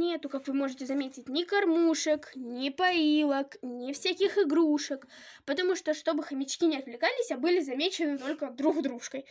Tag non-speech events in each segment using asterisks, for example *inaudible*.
нету, как вы можете заметить, ни кормушек, ни поилок, ни всяких игрушек, потому что, чтобы хомячки не отвлекались, а были замечены только друг дружкой.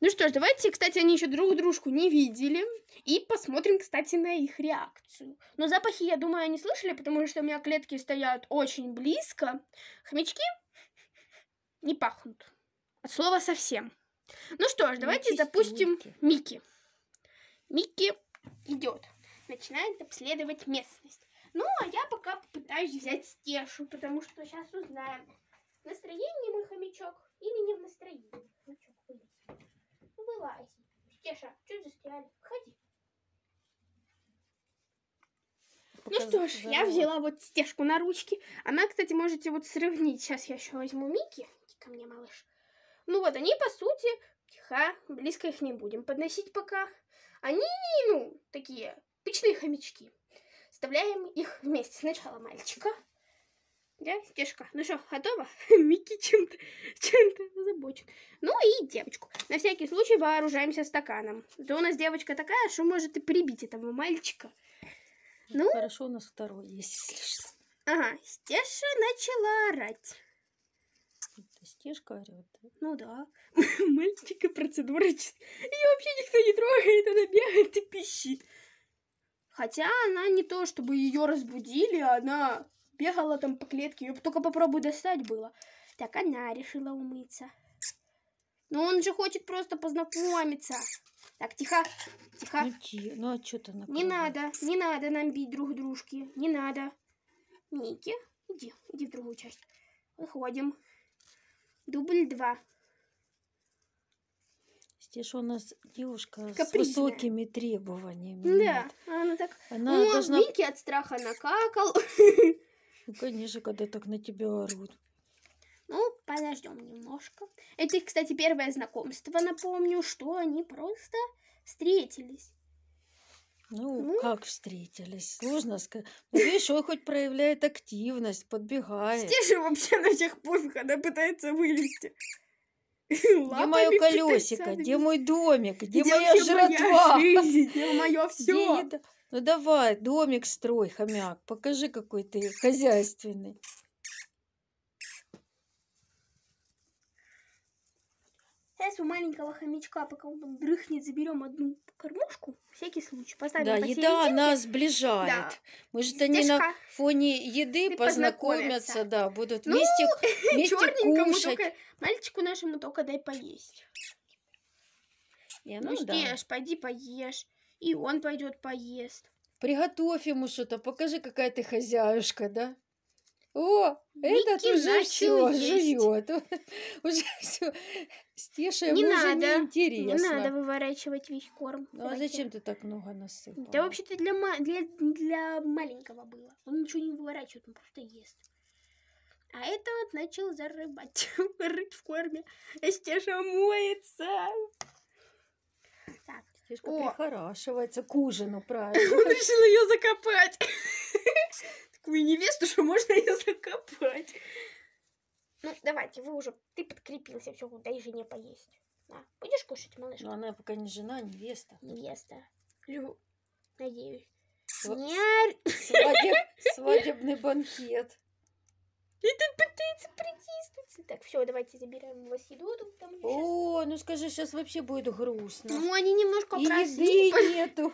Ну что ж, давайте, кстати, они еще друг дружку не видели, и посмотрим, кстати, на их реакцию. Но запахи, я думаю, они слышали, потому что у меня клетки стоят очень близко. Хомячки не пахнут. От слова совсем. Ну что ж, давайте запустим Микки. Микки идет начинает обследовать местность. Ну, а я пока попытаюсь взять стешу, потому что сейчас узнаем, в настроении мой хомячок или не в настроении. Хомячок, вылез. Ну, вылазь. Стеша, что застряли? Входи. Ну что ж, я взяла вот стежку на ручки. Она, кстати, можете вот сравнить. Сейчас я еще возьму Мики. Иди ко мне, малыш. Ну вот, они, по сути, тихо, близко их не будем подносить пока. Они, ну, такие обычные хомячки. Вставляем их вместе. Сначала мальчика. Да, девушка. Ну что, готова? *laughs* Микки чем-то чем, -то, чем озабочен. Ну и девочку. На всякий случай вооружаемся стаканом. Да у нас девочка такая, что может и прибить этого мальчика. Ну, Хорошо, у нас второй есть. Ага, Стеша начала орать. Это стежка орет, да? Ну да. *laughs* Мальчика процедура чист. Ее вообще никто не трогает, она бегает и пищит. Хотя она не то, чтобы ее разбудили, она бегала там по клетке, ее только попробуй достать было. Так она решила умыться. Но он же хочет просто познакомиться. Так, тихо, тихо. Ну, ти, ну а что ты Не надо, не надо нам бить друг дружки, не надо. Ники, иди, иди в другую часть. Выходим. Дубль два видишь, у нас девушка Капризная. с высокими требованиями. Да, нет. она так... Она ну, должна... Вики от страха накакал. Ну, конечно, когда так на тебя орут. Ну, подождем немножко. Это, кстати, первое знакомство, напомню, что они просто встретились. Ну, ну, как встретились? Сложно сказать. Ну, видишь, он хоть проявляет активность, подбегает. Стеша вообще на всех пофиг, она пытается вылезти. *laughs* Где мое *laughs* колесико? Где мой домик? Где, где моя жратва? Моя жизнь? Где *laughs* мое все? Где... Ну давай, домик строй, хомяк. Покажи, какой ты хозяйственный. сейчас у маленького хомячка, пока он дрыхнет, заберем одну кормушку, всякий случай. Поставим да, еда нас сближает. Да. Мы же то не на фоне еды познакомятся, да, будут ну, вместе, *laughs* вместе кушать. Только, мальчику нашему только дай поесть. Не, ну, ну да. съешь, пойди поешь. И он пойдет поест. Приготовь ему что-то, покажи, какая ты хозяюшка, да? О, этот Микки уже все жует. *laughs* Уже все. Стеша ему не уже надо, неинтересно. Не надо выворачивать весь корм. Ну а зачем ты так много насыпал? Да вообще-то для, для, для маленького было. Он ничего не выворачивает, он просто ест. А это вот начал зарыбать, *laughs* рыть в корме. А стеша моется. Так. Стешка О. прихорашивается к ужину, правильно. *laughs* Он решил ее закопать такую невесту, что можно ее закопать. Ну, давайте, вы уже, ты подкрепился, все, дай жене поесть. На, будешь кушать, малыш? Но она пока не жена, а невеста. Невеста. Лю... Надеюсь. Сва... Не... Свадеб... *laughs* Свадебный банкет. Это пытается притиснуться. Так, все, давайте забираем у вас еду. Тут, там О, ну скажи, сейчас вообще будет грустно. Ну, они немножко И еды нету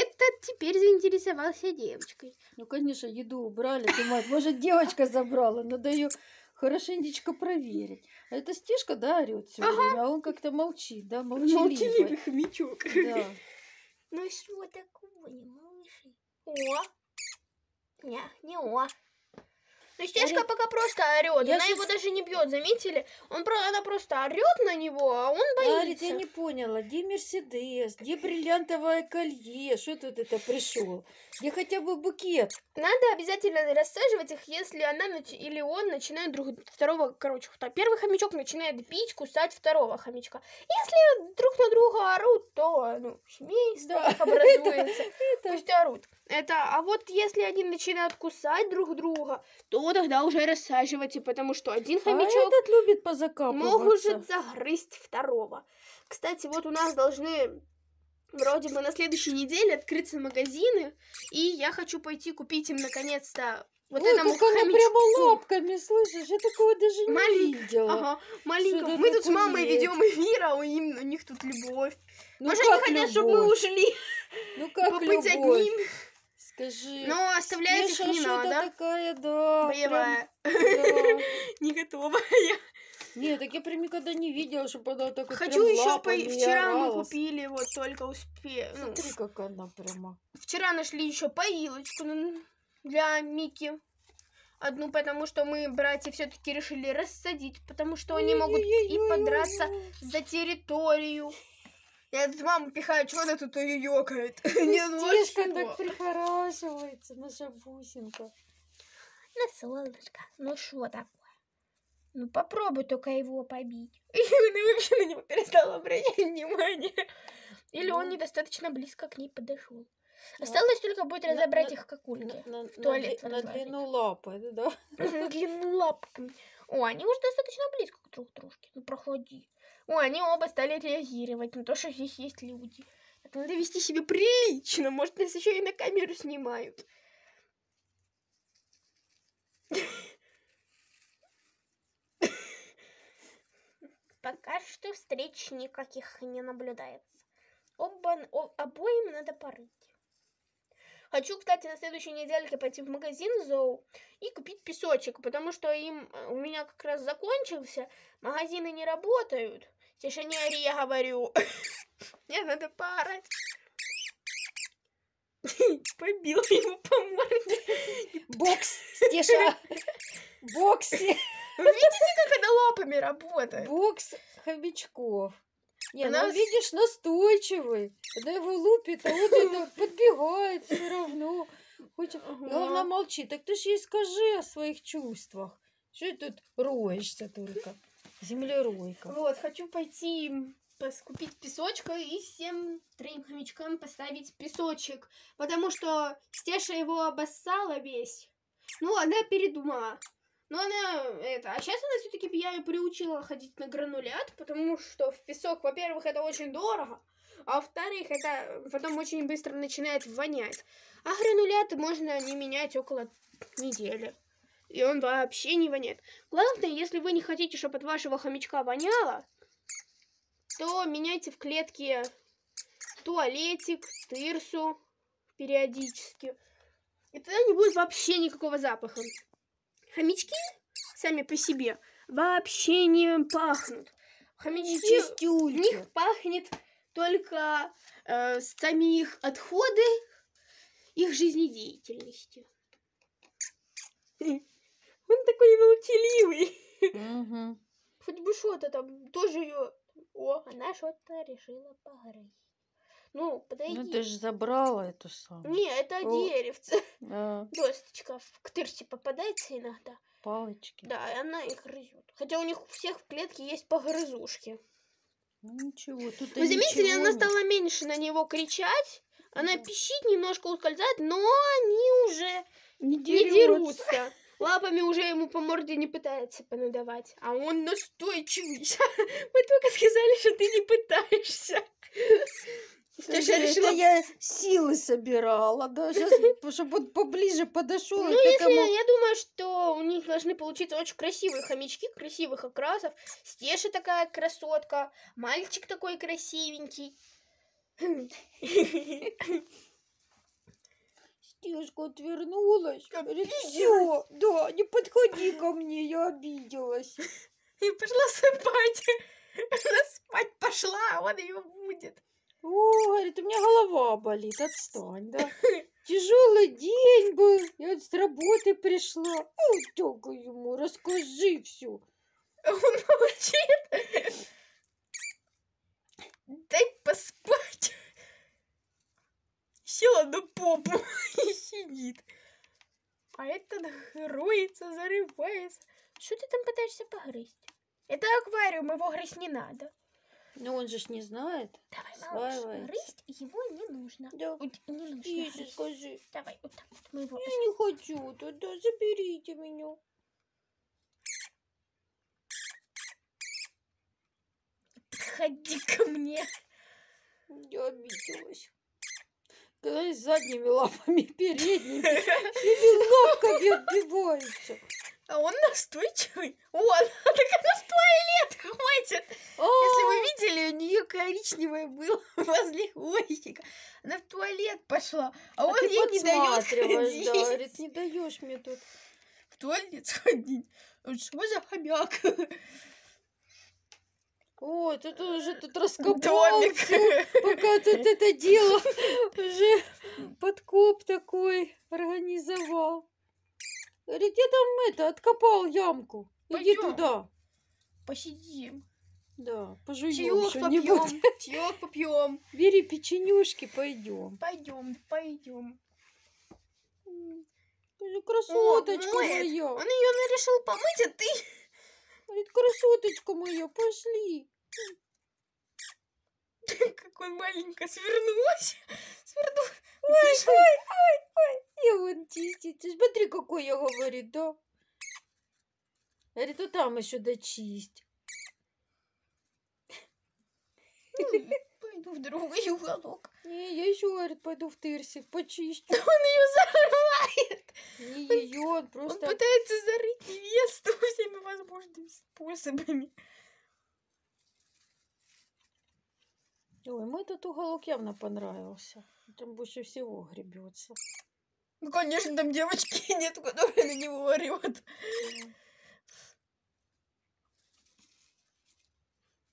этот теперь заинтересовался девочкой. Ну, конечно, еду убрали, думают, может, девочка забрала, надо ее хорошенечко проверить. А эта стежка, да, орет все ага. время, а он как-то молчит, да, молчаливый. Молчаливый хомячок. Да. Ну, что такое, малыши? О! Не, не о. Но ну, а стежка орёт. пока просто орет. Я она сейчас... его даже не бьет, заметили? Он, про, она просто орет на него, а он боится. Арит, я не поняла, где Мерседес, где бриллиантовое колье, что тут это пришел? Где хотя бы букет? Надо обязательно рассаживать их, если она нач... или он начинает друг второго, короче, первый хомячок начинает пить, кусать второго хомячка. Если друг на друга орут, то ну, семейство да. *laughs* образуется. Это... Пусть орут это, а вот если они начинают кусать друг друга, то тогда уже рассаживайте, потому что один а хомячок... А этот любит позакапываться. Может загрызть второго. Кстати, вот у нас должны вроде бы на следующей неделе открыться магазины, и я хочу пойти купить им наконец-то вот Ой, этому как хомячку. она прямо лапками, слышишь? Я такого даже не Малень... видела. Ага, маленького. Мы тут с мамой нет. ведем эфир, а у, им, у них тут любовь. Ну Может, они хотят, чтобы мы ушли? Ну как Побыть любовь? одним? Скажи. Но оставлять их не надо. такая, да. Боевая. *laughs* *laughs* Не готовая я. Не, так я прям никогда не видела, чтобы она так Хочу еще по... Вчера мы купили, вот только успели. Ну, Смотри, как она прямо. Вчера нашли еще поилочку для Мики. Одну, потому что мы, братья, все-таки решили рассадить, потому что они могут и подраться за территорию. Я а тут маму *laughs* пихаю, ну что она тут ее ёкает? Не Кистишка так прихорашивается, наша ну бусинка. На солнышко. Ну что ну такое? Ну попробуй только его побить. *laughs* И она вообще на него перестала обращать внимание. Или он недостаточно близко к ней подошел. Осталось только будет разобрать их кокульки в туалет. На длину лапы, да? На *laughs* длину лапками. О, они уже достаточно близко друг к дружке. Ну проходи. Ой, они оба стали реагировать на то, что здесь есть люди. Это надо вести себя прилично. Может, нас еще и на камеру снимают. Пока что встреч никаких не наблюдается. Оба, обоим надо порыть. Хочу, кстати, на следующей недельке пойти в магазин Зоу и купить песочек, потому что им э, у меня как раз закончился, магазины не работают. Тише не ори, я говорю. *coughs* Мне надо парать. *coughs* Побил его по морде. Бокс, Стеша. *laughs* Бокси. Видите, как она лапами работает? Бокс хомячков. Не, Она... ну видишь, настойчивый. Когда его лупит, а вот это *laughs* подбегает все равно. Хочет... Главное, молчи. Так ты же ей скажи о своих чувствах. Что ты тут роешься только? Землеройка. Вот, хочу пойти купить песочка и всем троим хомячкам поставить песочек, потому что Стеша его обоссала весь. Ну, она передумала. Но она это... А сейчас она все-таки я ее приучила ходить на гранулят, потому что в песок, во-первых, это очень дорого, а во-вторых, это потом очень быстро начинает вонять. А гранулят можно не менять около недели. И он вообще не воняет. Главное, если вы не хотите, чтобы от вашего хомячка воняло, то меняйте в клетке туалетик, тырсу периодически. И тогда не будет вообще никакого запаха. Хомячки сами по себе вообще не пахнут. Хомячки Чистюльки. в них пахнет только э, сами их отходы, их жизнедеятельности. *laughs* Он такой молчаливый. Хоть бы что-то там тоже ее. О, она что-то решила погрызть. Ну, ну, подойди. Ну, ты же забрала эту самую. Не, это О. деревце. *laughs* А. Досточка в тырсе попадается иногда. Палочки. Да, и она их грызет. Хотя у них у всех в клетке есть погрызушки. Ну, ничего, тут Вы заметили, ничего она нет. стала меньше на него кричать. Она пищит, немножко ускользает, но они уже не дерутся. Не дерутся. Лапами уже ему по морде не пытается понадавать. А он настойчивый. *laughs* Мы только сказали, что ты не пытаешься. Ты же решила... я *laughs* силы собирала, да, сейчас, *laughs* чтобы он поближе подошел. Ну, если, этому... я думаю, что у них должны получиться очень красивые хомячки, красивых окрасов. Стеша такая красотка, мальчик такой красивенький. *laughs* Стешка отвернулась. Говорит, все, да, не подходи ко мне, я обиделась. И пошла спать. Она спать пошла, а он ее будет. О, говорит, у меня голова болит, отстань, да? *laughs* Тяжелый день был, я вот с работы пришла. Ну, только ему, расскажи все. Он молчит. Дай поспать. Села на попу *laughs* и сидит. А этот роется, зарывается. Что ты там пытаешься погрызть? Это аквариум, его грызть не надо. Но ну, он же ж не знает. Давай, малыш, рысть его не нужно. Да. не нужно. Если рысть. скажи. Давай, вот так вот мы его... Я не хочу туда, заберите меня. Подходи ко мне. Я обиделась. Когда задними лапами, передними, лапками отбивается. А он настойчивый. Вот, *laughs* так это в туалет хватит. Если вы видели, у нее коричневое было *laughs* возле хвостика. Она в туалет пошла, а, а он ей не дает ходить. не даешь мне тут в туалет сходить. Что за хомяк? Ой, тут он уже тут раскопал пока тут это дело *laughs* уже подкоп такой организовал. Говорит, я там это, откопал ямку. Иди туда. Посидим. Да, пожуем Чаек попьем, что-нибудь. чаек попьем. Бери печенюшки, пойдем. Пойдем, пойдем. Красоточка О, моя. Он ее решил помыть, а ты... Говорит, красоточка моя, пошли. *laughs* Какой маленькая свернулась. Свернулась. Ой, ой, ой, ой. И он чистится. Смотри, какой я говорю, да? Говорит, «Ну, там еще дочисть. Пойду в другой уголок. Не, я еще, говорит, пойду в тырсик, почищу. *laughs* Он ее зарывает. Не ее, он просто... Он пытается зарыть невесту *laughs* всеми возможными способами. Ой, ему этот уголок явно понравился. Там больше всего гребется. Ну, конечно, там девочки *laughs* нет, которые на него орёт.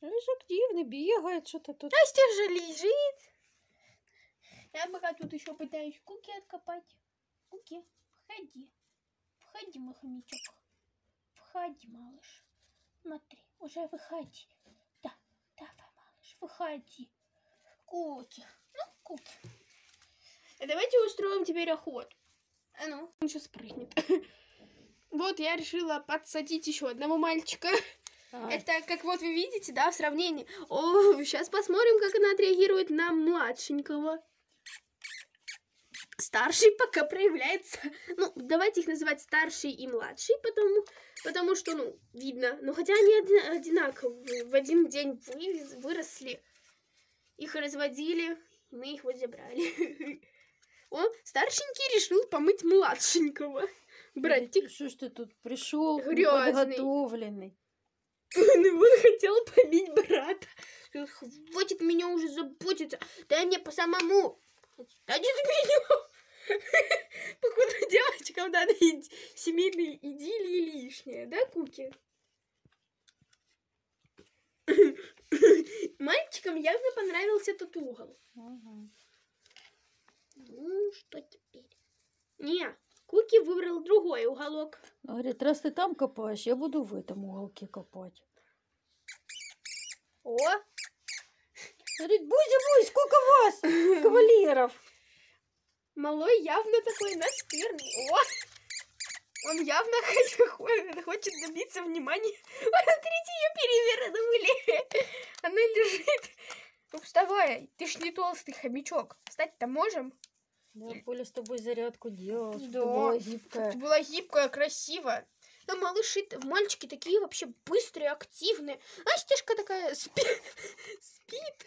Ну, ж активный, бегает, что-то тут. Настя же лежит. Я пока тут еще пытаюсь куки откопать. Куки, входи. Входи, мой хомячок. Входи, малыш. Смотри, уже выходи. Да, давай, малыш, выходи. Куки. Ну, куки. А давайте устроим теперь охот. А ну, он сейчас прыгнет. *laughs* Вот я решила подсадить еще одного мальчика. Это, как вот вы видите, да, в сравнении. О, сейчас посмотрим, как она отреагирует на младшенького. Старший пока проявляется. Ну, давайте их называть старший и младший, потому, потому что, ну, видно. Но хотя они одинаковые. В один день вырос, выросли. Их разводили, мы их вот забрали. *laughs* Старшенький решил помыть младшенького. Братик. Что ж ты тут пришел ну, подготовленный? Ну, он хотел побить брата. Хватит меня уже заботиться. Да мне по самому. Отстанет меня. Покуда девочкам надо семейные идиллии лишнее, да, Куки? Мальчикам явно понравился этот угол. Угу. Ну, что теперь? Не, Куки выбрал другой уголок. Говорит, раз ты там копаешь, я буду в этом уголке копать. О! Говорит, Бузя бузи сколько вас, *laughs* кавалеров? Малой явно такой настырный. О! Он явно хочет добиться внимания. *laughs* Смотрите, ее перевернули. *laughs* Она лежит. Ну, вставай, ты ж не толстый хомячок. Встать-то можем? Да, Поля с тобой зарядку делала, да. была гибкая. Ты была гибкая, красивая. Но малыши, мальчики такие вообще быстрые, активные. А Стежка такая *laughs* спит, спит.